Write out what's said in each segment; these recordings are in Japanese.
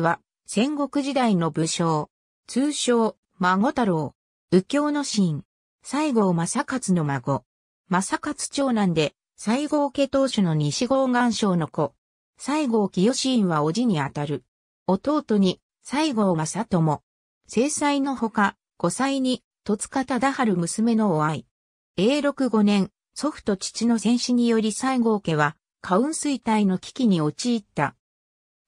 は、戦国時代の武将。通称、孫太郎。右京の神。西郷正勝の孫。正勝長男で、西郷家当主の西郷岩章の子。西郷清院は叔父にあたる。弟に、西郷正友。正妻のほか、五歳に、戸塚忠春娘のお愛。永禄五年、祖父と父の戦死により西郷家は、家運衰退の危機に陥った。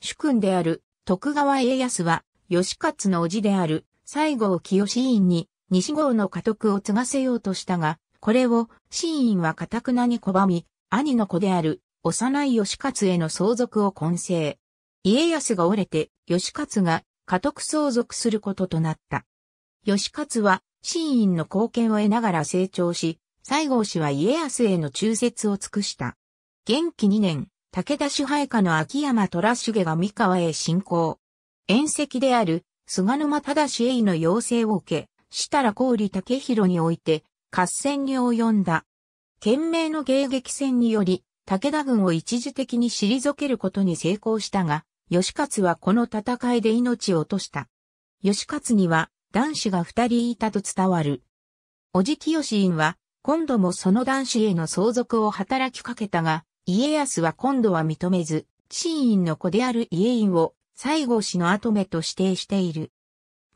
主君である徳川家康は、義勝の叔父である西郷清院に西郷の家督を継がせようとしたが、これを新院は堅くなに拒み、兄の子である幼い義勝への相続を混成。家康が折れて、義勝が家督相続することとなった。義勝は新院の貢献を得ながら成長し、西郷氏は家康への忠説を尽くした。元気2年、武田主配下の秋山虎重が三河へ進行。遠赤である菅沼忠栄の要請を受け、設楽氷武宏において合戦に及んだ。懸命の迎撃戦により、武田軍を一時的に退けることに成功したが、義勝はこの戦いで命を落とした。義勝には男子が二人いたと伝わる。おじきよし院は、今度もその男子への相続を働きかけたが、家康は今度は認めず、真院の子である家院を西郷氏の跡目と指定している。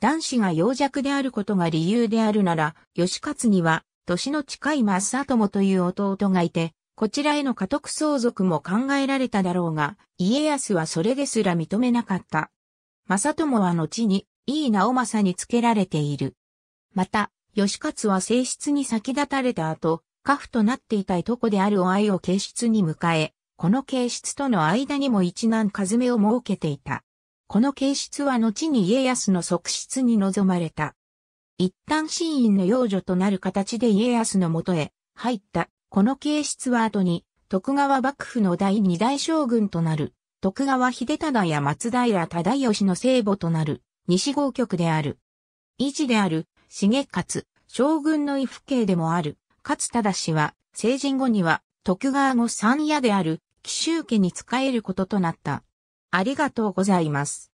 男子が幼弱であることが理由であるなら、義勝には、年の近い正友という弟がいて、こちらへの家督相続も考えられただろうが、家康はそれですら認めなかった。正友は後に、井伊直政につけられている。また、義勝は正室に先立たれた後、家父となっていたいとこであるお愛を形質に迎え、この形質との間にも一かずめを設けていた。この形質は後に家康の側室に臨まれた。一旦真院の養女となる形で家康のもとへ入った。この形質は後に徳川幕府の第二大将軍となる徳川秀忠や松平忠義の聖母となる西郷局である。維持である重勝、将軍の威父兄でもある。勝忠氏は、成人後には、徳川後三夜である、紀州家に仕えることとなった。ありがとうございます。